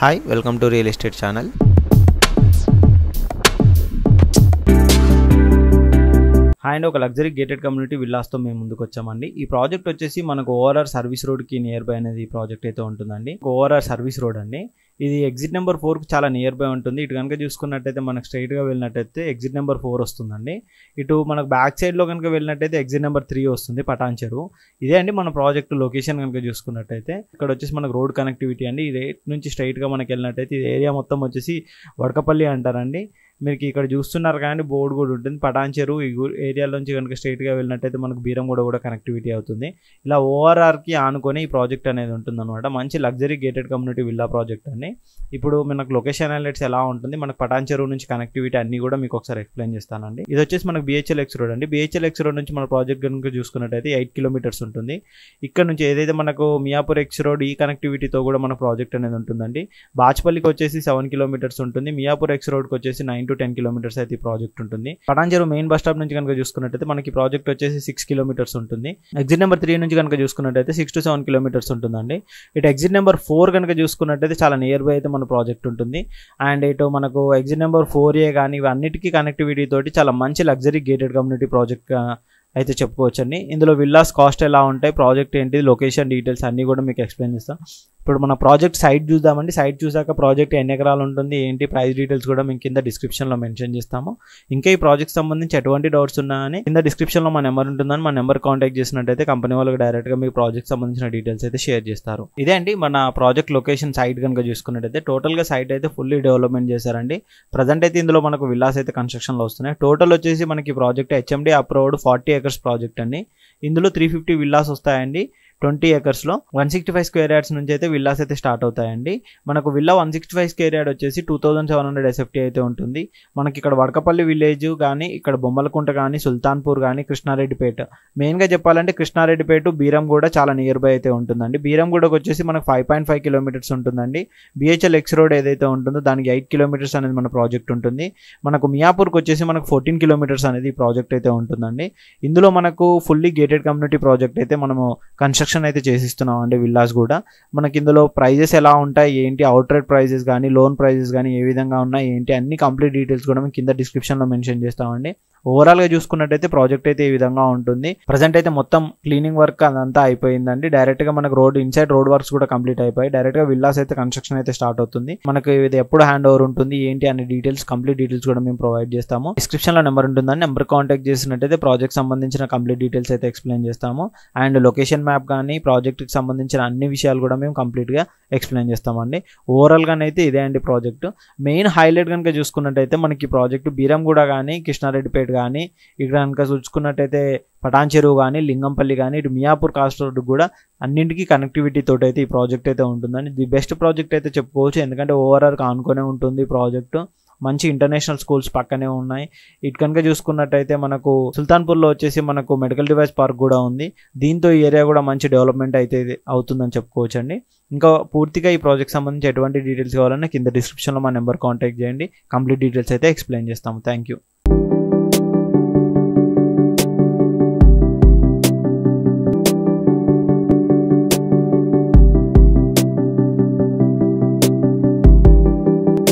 Hi, welcome to Real Estate Channel. And ఒక luxury gated community విల్లాస్తో మేము ముందుకు వచ్చామండి ఈ ప్రాజెక్ట్ వచ్చేసి మనకు ఓఆర్ఆర్ సర్వీస్ రోడ్కి నియర్ బై అనేది ఈ ప్రాజెక్ట్ అయితే ఉంటుందండి ఓఆర్ఆర్ సర్వీస్ రోడ్ అండి ఇది ఎగ్జిట్ నెంబర్ ఫోర్కి చాలా నియర్ బై ఉంటుంది ఇటు కనుక చూసుకున్నట్టయితే మనకు స్ట్రైట్గా వెళ్ళినట్టయితే ఎగ్జిట్ నెంబర్ ఫోర్ వస్తుందండి ఇటు మనకు బ్యాక్ సైడ్లో కనుక వెళ్ళినట్టయితే ఎగ్జిట్ నెంబర్ త్రీ వస్తుంది పటాన్చెరు ఇదే అండి మన ప్రాజెక్ట్ లొకేషన్ కనుక చూసుకున్నట్టయితే ఇక్కడ వచ్చేసి మనకు రోడ్ కనెక్టివిటీ అండి ఇది నుంచి స్ట్రైట్గా మనకి వెళ్ళినట్టయితే ఇది ఏరియా మొత్తం వచ్చేసి వడకపల్లి అంటారండి మీరు ఇక్కడ చూస్తున్నారు కానీ బోర్డు కూడా ఉంటుంది పటాన్ చెరువు ఈ ఏరియాలోంచి కనుక స్ట్రైట్గా వెళ్ళినట్టయితే మనకు బీరంగూడ కూడా కనెక్టివిటీ అవుతుంది ఇలా ఓఆర్ఆర్కి ఆనుకొని ఈ ప్రాజెక్ట్ అనేది ఉంటుందన్నమాట మంచి luxury gated community villa project అని ఇప్పుడు మనకు లొకేషన్ హైలైట్స్ ఎలా ఉంటుంది మనకు పటాన్ చెరువు నుంచి కనెక్టివిటీ అన్నీ కూడా మీకు ఒకసారి ఎక్స్ప్లెయిన్ చేస్తానండి ఇది వచ్చేసి మనకు బిహెచ్ఎల్ ఎక్స్ రోడ్ అండి బిహెచ్ఎల్ ఎక్స్ రోడ్ నుంచి మన ప్రాజెక్ట్ కనుక చూసుకున్నట్టయితే ఎయిట్ కిలోమీటర్స్ ఉంటుంది ఇక్కడ నుంచి ఏదైతే మనకు మియాపూర్ ఎక్స్ రోడ్ ఈ కనెక్టివిటీతో కూడా మన ప్రాజెక్ట్ అనేది ఉంటుందండి బాచ్పల్లికి వచ్చేసి సెవెన్ కిలోమీటర్స్ ఉంటుంది మియాపూర్ ఎక్స్ రోడ్కి వచ్చేసి నైన్ టు టెన్ కిలోమీటర్స్ అయితే ఈ ప్రాజెక్ట్ ఉంటుంది పటాంజరు మెయిన్ బస్ స్టాప్ నుంచి కనుక చూసుకున్నట్టయితే మనకి ప్రాజెక్ట్ వచ్చేసి సిక్స్ కిలోమీటర్స్ ఉంటుంది ఎగ్జిట్ నెంబర్ త్రీ నుంచి కనుక చూసుకున్నట్టయితే సిక్స్ టు సెవెన్ కిలోమీటర్స్ ఉంటుందండి ఇటు ఎగ్జిట్ నెంబర్ ఫోర్ కనుక చూసుకున్నట్టయితే చాలా నియర్ బై అయితే మన ప్రాజెక్ట్ ఉంటుంది అండ్ ఇటు మనకు ఎగ్జిట్ నెంబర్ ఫోర్ ఏ కానీ ఇవన్నిటికీ కనెక్టివిటీ తోటి చాలా మంచి లగ్జరీ గేటెడ్ కమ్యూనిటీ ప్రాజెక్ట్ అయితే చెప్పుకోవచ్చండి ఇందులో విల్లాస్ కాస్ట్ ఎలా ఉంటాయి ప్రాజెక్ట్ ఏంటి లొకేషన్ డీటెయిల్స్ అన్నీ కూడా మీకు ఎక్స్ప్లెయిన్ చేస్తాం ఇప్పుడు మన ప్రాజెక్ట్ సైట్ చూద్దామండి సైట్ చూసాక ప్రాజెక్ట్ ఎన్ని ఎకరాలు ఉంటుంది ఏంటి ప్రైస్ డీటెయిల్స్ కూడా మేము కింద డిస్క్రిప్షన్లో మెన్షన్ చేస్తాము ఇంకా ఈ ప్రాజెక్ట్ సంబంధించి ఎటువంటి డౌట్స్ ఉన్నా అని కింద డిస్క్రిప్షన్లో మా నెంబర్ ఉంటుందని మా నెంబర్ కాంటాక్ట్ చేసినట్టయితే కంపెనీ వాళ్ళకి డైరెక్ట్గా మీకు ప్రాజెక్ట్ సంబంధించిన డీటెయిల్స్ అయితే షేర్ చేస్తారు ఇదే అండి మన ప్రాజెక్ట్ లొకేషన్ సైట్ కనుక చూసుకున్నట్టయితే టోటల్గా సైట్ అయితే ఫుల్లీ డెవలప్మెంట్ చేశారండి ప్రజెంట్ అయితే ఇందులో మనకు విల్లాస్ అయితే కన్స్ట్రక్షన్లో వస్తున్నాయి టోటల్ వచ్చేసి మనకి project HMD approved forty acres project అండి ఇందులో త్రీ ఫిఫ్టీ విల్లాస్ వస్తాయండి ట్వంటీ ఎకర్స్లో one sixty five square yards నుంచి అయితే విల్లాస్ అయితే స్టార్ట్ అవుతాయండి మనకు villa one sixty five square yard వచ్చేసి two thousand seven hundred SFT అయితే ఉంటుంది మనకి ఇక్కడ వడకపల్లి విలేజ్ కానీ ఇక్కడ బొమ్మలకుంట కానీ సుల్తాన్పూర్ కానీ కృష్ణారెడ్డిపేట మెయిన్గా చెప్పాలంటే కృష్ణారెడ్డిపేట బీరం కూడా చాలా నియర్ బై అయితే ఉంటుందండి బీరం కూడా వచ్చేసి మనకు ఫైవ్ పాయింట్ ఫైవ్ కిలోమీటర్స్ ఉంటుందండి బిహెచ్ఎల్ ఎక్స్ రోడ్ ఏదైతే ఉంటుందో దానికి ఎయిట్ కిలోమీటర్స్ అనేది మన ప్రాజెక్ట్ ఉంటుంది మనకు మియాపూర్కి వచ్చేసి మనకు ఫోర్టీన్ కిలోమీటర్స్ అనేది ప్రాజెక్ట్ అయితే ఉంటుందండి ఇందులో మనకు ఫుల్లీ గేటెడ్ కమ్యూనిటీ ప్రాజెక్ట్ అయితే మనము కన్స్ట్రక్షన్ కన్స్ట్రక్షన్ అయితే చేసిస్తున్నాం అండి విల్లాస్ కూడా మనకి ఇందులో ప్రైజెస్ ఎలా ఉంటాయి ఏంటి అవుట్రేట్ ప్రైజెస్ కానీ లోన్ ప్రైజెస్ కానీ ఏ విధంగా ఉన్నాయి ఏంటి అన్ని కంప్లీట్ డీటెయిల్స్ కూడా మేము కింద డిస్క్రిప్షన్లో మెన్షన్ చేస్తామండి ఓవరాల్ గా చూసుకున్నట్టయితే ప్రాజెక్ట్ అయితే ఈ విధంగా ఉంటుంది ప్రజెంట్ అయితే మొత్తం క్లీనింగ్ వర్క్ అదంతా అయిపోయిందండి డైరెక్ట్ గా మనకు రోడ్ ఇన్సైడ్ రోడ్ వర్క్స్ కూడా కంప్లీట్ అయిపోయి గా విల్లాస్ అయితే కన్స్ట్రక్షన్ అయితే స్టార్ట్ అవుతుంది మనకు ఇది ఎప్పుడు హ్యాండ్ ఓవర్ ఉంటుంది ఏంటి అనే డీటెయిల్స్ కంప్లీట్ డీటెయిల్స్ కూడా మేము ప్రొవైడ్ చేస్తాము డిస్క్రిప్షన్ లో నెంబర్ ఉంటుందని నెంబర్ కాంటాక్ట్ చేసినట్టయితే ప్రాజెక్ట్ సంబంధించిన కంప్లీట్ డీటెయిల్స్ అయితే ఎక్స్ప్లెయిన్ చేస్తాము అండ్ లొకేషన్ మ్యాప్ కానీ ప్రాజెక్ట్ కి సంబంధించిన అన్ని విషయాలు కూడా మేము కంప్లీట్ గా ఎక్స్ప్లెయిన్ చేస్తామండి అయితే ఇదే అండి ప్రాజెక్ట్ మెయిన్ హైలైట్ కనుక చూసుకున్నట్టయితే మనకి ప్రాజెక్ట్ బీరంగూడ కానీ కృష్ణారెడ్డిపేట కానీ ఇక్కడ కనుక చూసుకున్నట్టయితే పటాన్ చెరువు కానీ లింగంపల్లి కానీ ఇటు మియాపూర్ కాస్ట్ రోడ్డు కూడా అన్నింటికీ కనెక్టివిటీ తోటి అయితే ఈ ప్రాజెక్ట్ అయితే ఉంటుందని ది బెస్ట్ ప్రాజెక్ట్ అయితే చెప్పుకోవచ్చు ఎందుకంటే ఓవరాల్ కానుకొనే ఉంటుంది ఈ ప్రాజెక్టు మంచి ఇంటర్నేషనల్ స్కూల్స్ పక్కనే ఉన్నాయి ఇటు కనుక చూసుకున్నట్టయితే మనకు సుల్తాన్పూర్లో వచ్చేసి మనకు మెడికల్ డివైస్ పార్క్ కూడా ఉంది దీంతో ఈ ఏరియా కూడా మంచి డెవలప్మెంట్ అయితే అవుతుందని చెప్పుకోవచ్చండి ఇంకా పూర్తిగా ఈ ప్రాజెక్ట్ సంబంధించి ఎటువంటి డీటెయిల్స్ కావాలన్నా కింద డిస్క్రిప్షన్లో మా నెంబర్ కాంటాక్ట్ చేయండి కంప్లీట్ డీటెయిల్స్ అయితే ఎక్స్ప్లెయిన్ చేస్తాము థ్యాంక్ యూ